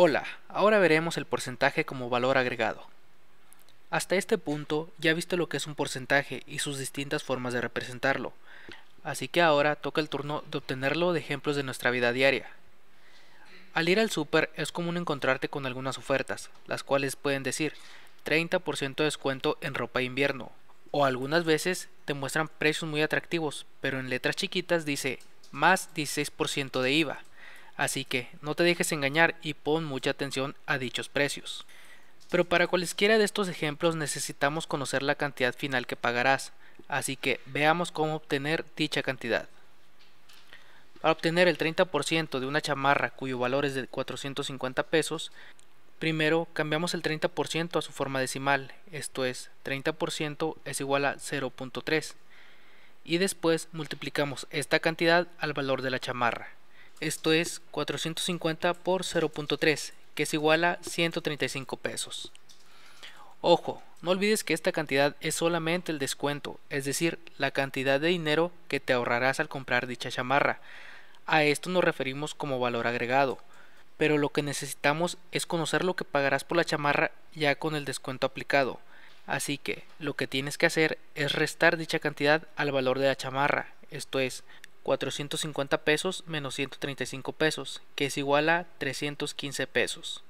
Hola, ahora veremos el porcentaje como valor agregado. Hasta este punto ya viste lo que es un porcentaje y sus distintas formas de representarlo, así que ahora toca el turno de obtenerlo de ejemplos de nuestra vida diaria. Al ir al super es común encontrarte con algunas ofertas, las cuales pueden decir 30% de descuento en ropa de invierno, o algunas veces te muestran precios muy atractivos, pero en letras chiquitas dice más 16% de IVA. Así que no te dejes engañar y pon mucha atención a dichos precios. Pero para cualquiera de estos ejemplos necesitamos conocer la cantidad final que pagarás, así que veamos cómo obtener dicha cantidad. Para obtener el 30% de una chamarra cuyo valor es de 450 pesos, primero cambiamos el 30% a su forma decimal, esto es 30% es igual a 0.3, y después multiplicamos esta cantidad al valor de la chamarra esto es 450 por 0.3, que es igual a 135 pesos. Ojo, no olvides que esta cantidad es solamente el descuento, es decir, la cantidad de dinero que te ahorrarás al comprar dicha chamarra. A esto nos referimos como valor agregado, pero lo que necesitamos es conocer lo que pagarás por la chamarra ya con el descuento aplicado. Así que lo que tienes que hacer es restar dicha cantidad al valor de la chamarra, esto es 450 pesos menos 135 pesos, que es igual a 315 pesos.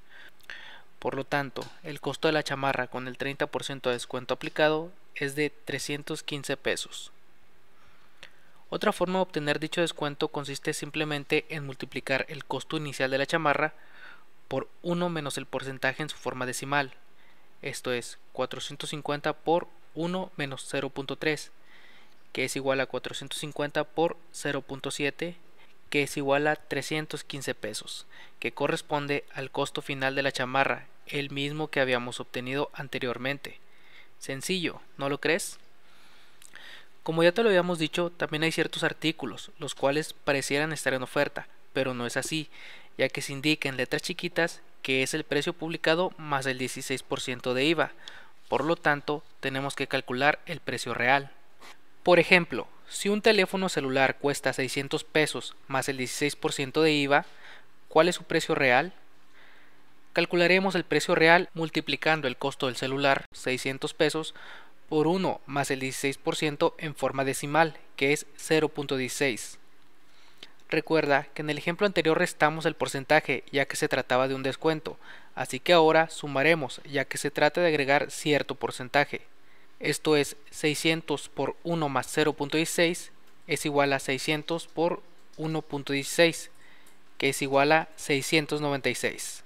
Por lo tanto, el costo de la chamarra con el 30% de descuento aplicado es de 315 pesos. Otra forma de obtener dicho descuento consiste simplemente en multiplicar el costo inicial de la chamarra por 1 menos el porcentaje en su forma decimal, esto es 450 por 1 menos 0.3, que es igual a 450 por 0.7, que es igual a 315 pesos, que corresponde al costo final de la chamarra, el mismo que habíamos obtenido anteriormente. Sencillo, ¿no lo crees? Como ya te lo habíamos dicho, también hay ciertos artículos, los cuales parecieran estar en oferta, pero no es así, ya que se indica en letras chiquitas que es el precio publicado más el 16% de IVA, por lo tanto tenemos que calcular el precio real. Por ejemplo, si un teléfono celular cuesta 600 pesos más el 16% de IVA, ¿cuál es su precio real? Calcularemos el precio real multiplicando el costo del celular, 600 pesos, por 1 más el 16% en forma decimal, que es 0.16. Recuerda que en el ejemplo anterior restamos el porcentaje ya que se trataba de un descuento, así que ahora sumaremos ya que se trata de agregar cierto porcentaje. Esto es 600 por 1 más 0.16 es igual a 600 por 1.16, que es igual a 696.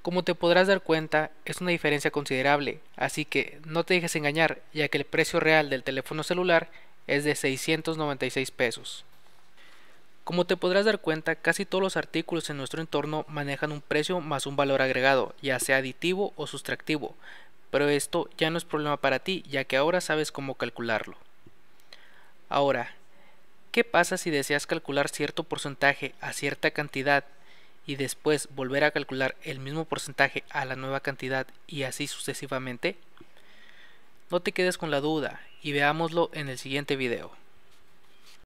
Como te podrás dar cuenta, es una diferencia considerable, así que no te dejes engañar, ya que el precio real del teléfono celular es de 696 pesos. Como te podrás dar cuenta, casi todos los artículos en nuestro entorno manejan un precio más un valor agregado, ya sea aditivo o sustractivo, pero esto ya no es problema para ti, ya que ahora sabes cómo calcularlo. Ahora, ¿qué pasa si deseas calcular cierto porcentaje a cierta cantidad y después volver a calcular el mismo porcentaje a la nueva cantidad y así sucesivamente? No te quedes con la duda y veámoslo en el siguiente video.